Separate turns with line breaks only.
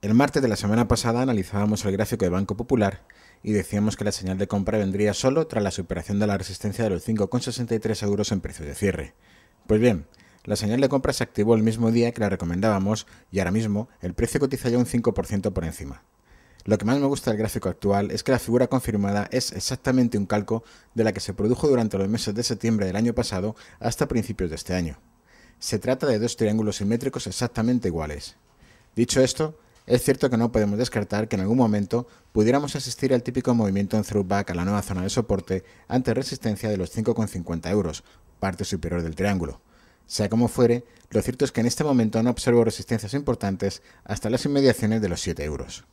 El martes de la semana pasada analizábamos el gráfico de Banco Popular y decíamos que la señal de compra vendría solo tras la superación de la resistencia de los 5,63 euros en precio de cierre. Pues bien, la señal de compra se activó el mismo día que la recomendábamos y ahora mismo el precio cotiza ya un 5% por encima. Lo que más me gusta del gráfico actual es que la figura confirmada es exactamente un calco de la que se produjo durante los meses de septiembre del año pasado hasta principios de este año. Se trata de dos triángulos simétricos exactamente iguales. Dicho esto, es cierto que no podemos descartar que en algún momento pudiéramos asistir al típico movimiento en throwback a la nueva zona de soporte ante resistencia de los 5,50 euros, parte superior del triángulo. Sea como fuere, lo cierto es que en este momento no observo resistencias importantes hasta las inmediaciones de los 7
euros.